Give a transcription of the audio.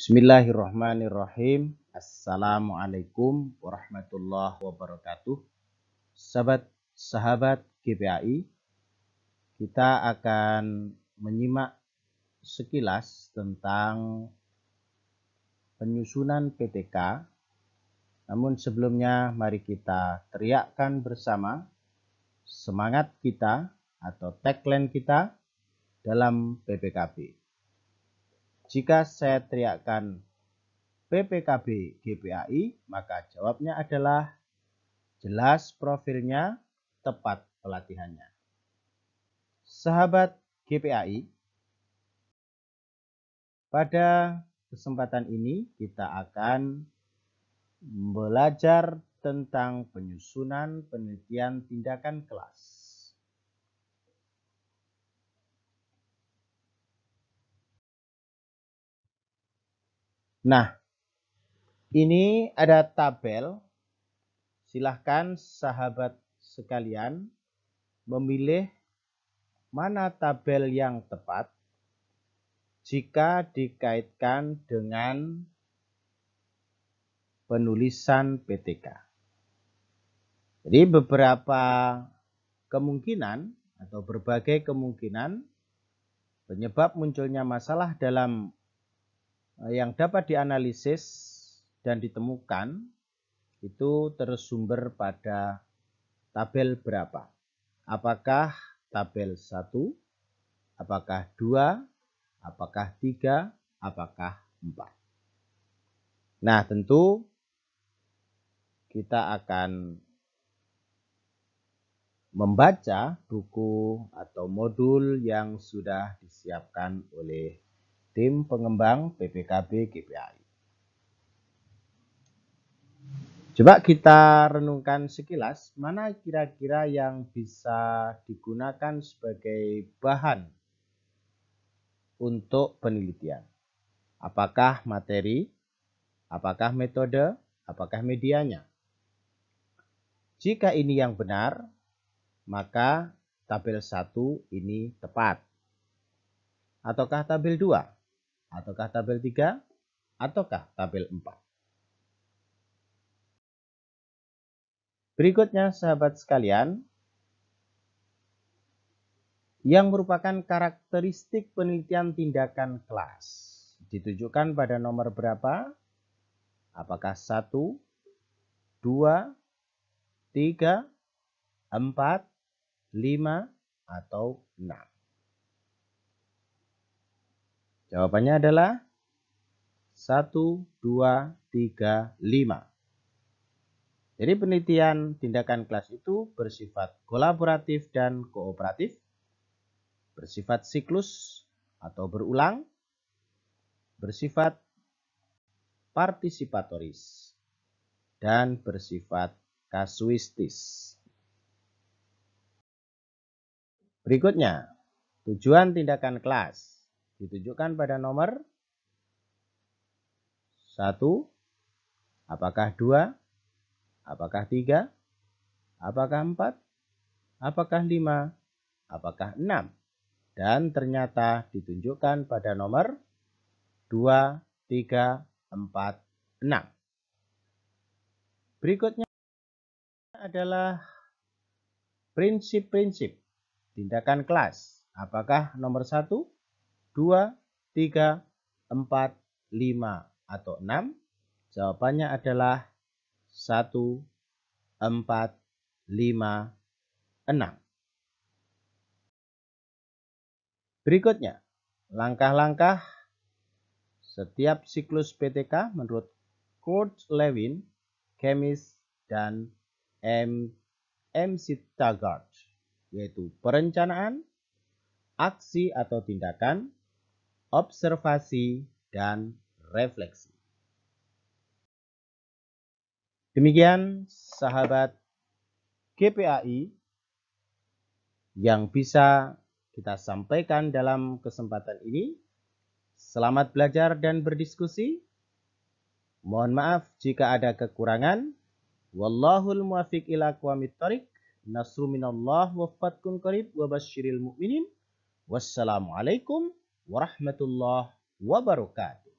Bismillahirrahmanirrahim. Assalamualaikum warahmatullahi wabarakatuh. Sahabat sahabat GPAI, kita akan menyimak sekilas tentang penyusunan PTK. Namun sebelumnya mari kita teriakkan bersama semangat kita atau tagline kita dalam PPKP. Jika saya teriakkan PPKB GPAI, maka jawabnya adalah jelas profilnya, tepat pelatihannya. Sahabat GPAI, pada kesempatan ini kita akan belajar tentang penyusunan penelitian tindakan kelas. Nah, ini ada tabel. Silahkan sahabat sekalian memilih mana tabel yang tepat jika dikaitkan dengan penulisan PTK. Jadi beberapa kemungkinan atau berbagai kemungkinan penyebab munculnya masalah dalam Eh, yang dapat dianalisis dan ditemukan itu tersumber pada tabel berapa? Apakah tabel 1, apakah 2, apakah 3, apakah 4. Nah, tentu kita akan membaca buku atau modul yang sudah disiapkan oleh tim pengembang PPKB GPAI. Coba kita renungkan sekilas mana kira-kira yang bisa digunakan sebagai bahan untuk penelitian. Apakah materi, apakah metode, apakah medianya? Jika ini yang benar, maka tabel 1 ini tepat. Ataukah tabel 2? ataukah tabel 3 ataukah tabel 4. Berikutnya sahabat sekalian, yang merupakan karakteristik penelitian tindakan kelas. Ditujukan pada nomor berapa? Apakah 1, 2, 3, 4, 5, atau 6? Jawabannya adalah 1, 2, 3, 5. Jadi penelitian tindakan kelas itu bersifat kolaboratif dan kooperatif, bersifat siklus atau berulang, bersifat partisipatoris, dan bersifat kasuistis. Berikutnya, tujuan tindakan kelas ditunjukkan pada nomor 1, apakah 2, apakah 3, apakah 4, apakah 5, apakah 6. Dan ternyata ditunjukkan pada nomor 2, 3, 4, 6. Berikutnya adalah prinsip-prinsip tindakan kelas. Apakah nomor 1 2, 3, 4, 5 atau 6? Jawabannya adalah 1, 4, 5, 6. Berikutnya, langkah-langkah setiap siklus PTK menurut Kurt Lewin, Kemis, dan M. MC Taggart, yaitu perencanaan, aksi atau tindakan, observasi, dan refleksi. Demikian sahabat GPAI yang bisa kita sampaikan dalam kesempatan ini. Selamat belajar dan berdiskusi. Mohon maaf jika ada kekurangan. Wallahul muwafiq ila Nasru minallah wa fatkun qarib mu'minin. Wassalamualaikum ورحمة الله وبركاته